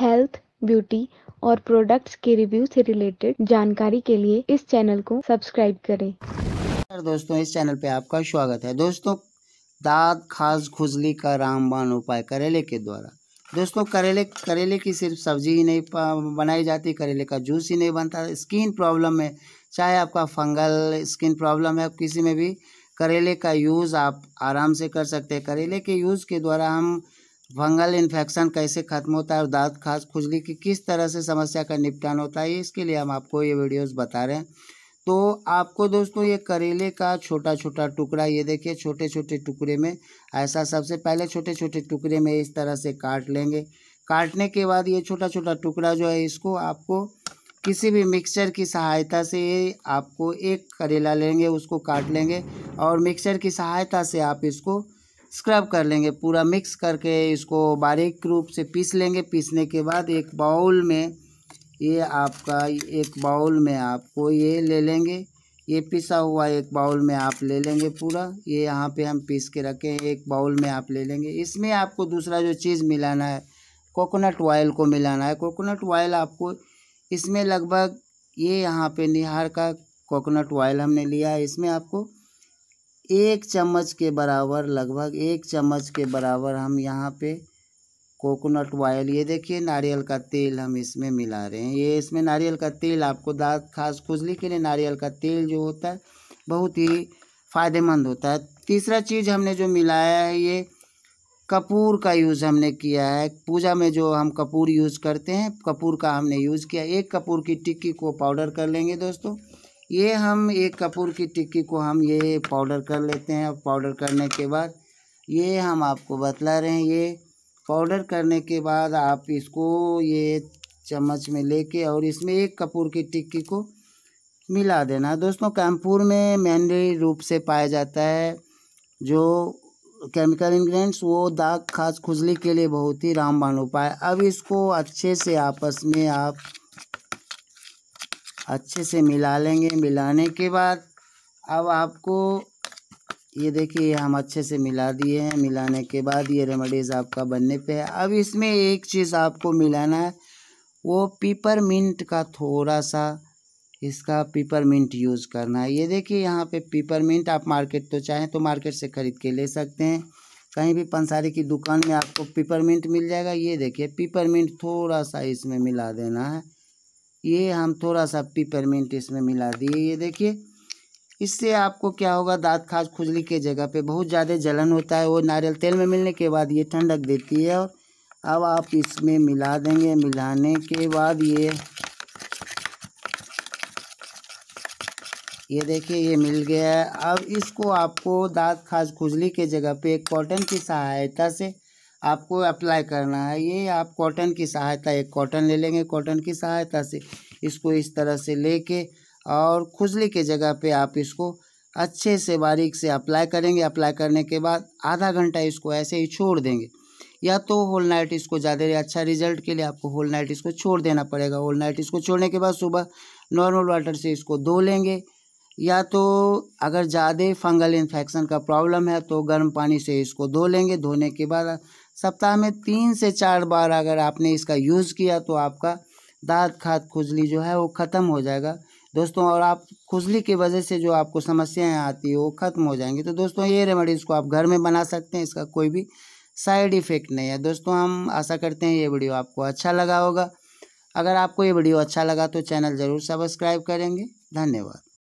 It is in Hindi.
हेल्थ ब्यूटी और प्रोडक्ट्स के रिव्यू से रिलेटेड जानकारी के लिए इस चैनल को सब्सक्राइब करें दोस्तों इस चैनल पे आपका स्वागत है दोस्तों दाद खास खुजली का रामबान उपाय करेले के द्वारा दोस्तों करेले करेले की सिर्फ सब्जी ही नहीं बनाई जाती करेले का जूस ही नहीं बनता स्किन प्रॉब्लम है चाहे आपका फंगल स्किन प्रॉब्लम है किसी में भी करेले का यूज़ आप आराम से कर सकते हैं करेले के यूज़ के द्वारा हम फंगल इन्फेक्शन कैसे खत्म होता है और दांत खास खुजली की किस तरह से समस्या का निपटान होता है इसके लिए हम आपको ये वीडियोस बता रहे हैं तो आपको दोस्तों ये करेले का छोटा छोटा टुकड़ा ये देखिए छोटे छोटे टुकड़े में ऐसा सबसे पहले छोटे छोटे टुकड़े में इस तरह से काट लेंगे काटने के बाद ये छोटा छोटा टुकड़ा जो है इसको आपको किसी भी मिक्सचर की सहायता से आपको एक करेला लेंगे उसको काट लेंगे और मिक्सचर की सहायता से आप इसको स्क्रब कर लेंगे पूरा मिक्स करके इसको बारीक रूप से पीस लेंगे पीसने के बाद एक बाउल में ये आपका एक बाउल में आपको ये ले लेंगे ये पिसा हुआ एक बाउल में आप ले लेंगे पूरा ये यहाँ पे हम पीस के रखें एक बाउल में आप ले लेंगे इसमें आपको दूसरा जो चीज़ मिलाना है कोकोनट ऑयल को मिलाना है कोकोनट ऑयल आपको इसमें लगभग ये यहाँ पे निहार का कोकोनट ऑयल हमने लिया है इसमें आपको एक चम्मच के बराबर लगभग एक चम्मच के बराबर हम यहाँ पे कोकोनट ऑयल ये देखिए नारियल का तेल हम इसमें मिला रहे हैं ये इसमें नारियल का तेल आपको दांत खास खुजली के लिए नारियल का तेल जो होता है बहुत ही फ़ायदेमंद होता है तीसरा चीज़ हमने जो मिलाया है ये कपूर का यूज़ हमने किया है पूजा में जो हम कपूर यूज़ करते हैं कपूर का हमने यूज़ किया एक कपूर की टिक्की को पाउडर कर लेंगे दोस्तों ये हम एक कपूर की टिक्की को हम ये पाउडर कर लेते हैं और पाउडर करने के बाद ये हम आपको बतला रहे हैं ये पाउडर करने के बाद आप इसको ये चम्मच में लेके और इसमें एक कपूर की टिक्की को मिला देना दोस्तों कैमपुर में मैनली रूप से पाया जाता है जो केमिकल इंग्रेडिएंट्स वो दाग खाज खुजली के लिए बहुत ही रामबाण उपाय अब इसको अच्छे से आपस में आप अच्छे से मिला लेंगे मिलाने के बाद अब आपको ये देखिए हम अच्छे से मिला दिए हैं मिलाने के बाद ये रेमेडीज़ आपका बनने पे है अब इसमें एक चीज़ आपको मिलाना है वो पीपर मिंट का थोड़ा सा इसका पीपर मिंट यूज़ करना है ये देखिए यहाँ पे पीपर मिंट आप मार्केट तो चाहें तो मार्केट से ख़रीद के ले सकते हैं कहीं भी पंसारी की दुकान में आपको पीपर मिंट मिल जाएगा ये देखिए पीपर मिंट थोड़ा सा इसमें मिला देना है ये हम थोड़ा सा पिपरमेंट इसमें मिला दिए ये देखिए इससे आपको क्या होगा दांत खाज खुजली के जगह पे बहुत ज़्यादा जलन होता है वो नारियल तेल में मिलने के बाद ये ठंडक देती है और अब आप इसमें मिला देंगे मिलाने के बाद ये ये देखिए ये मिल गया है अब इसको आपको दांत खाज खुजली के जगह पे कॉटन की सहायता से आपको अप्लाई करना है ये आप कॉटन की सहायता एक कॉटन ले लेंगे कॉटन की सहायता से इसको इस तरह से लेके और खुजली के जगह पे आप इसको अच्छे से बारीक से अप्लाई करेंगे अप्लाई करने के बाद आधा घंटा इसको ऐसे ही छोड़ देंगे या तो होल नाइट इसको ज़्यादा अच्छा रिजल्ट के लिए आपको होल नाइट इसको छोड़ देना पड़ेगा होल नाइट इसको छोड़ने के बाद सुबह नॉर्मल वाटर से इसको धो लेंगे या तो अगर ज़्यादा फंगल इन्फेक्शन का प्रॉब्लम है तो गर्म पानी से इसको धो लेंगे धोने के बाद सप्ताह में तीन से चार बार अगर आपने इसका यूज़ किया तो आपका दाँत खात खुजली जो है वो ख़त्म हो जाएगा दोस्तों और आप खुजली की वजह से जो आपको समस्याएं आती है वो ख़त्म हो जाएंगी तो दोस्तों ये रेमेडी इसको आप घर में बना सकते हैं इसका कोई भी साइड इफ़ेक्ट नहीं है दोस्तों हम आशा करते हैं ये वीडियो आपको अच्छा लगा होगा अगर आपको ये वीडियो अच्छा लगा तो चैनल ज़रूर सब्सक्राइब करेंगे धन्यवाद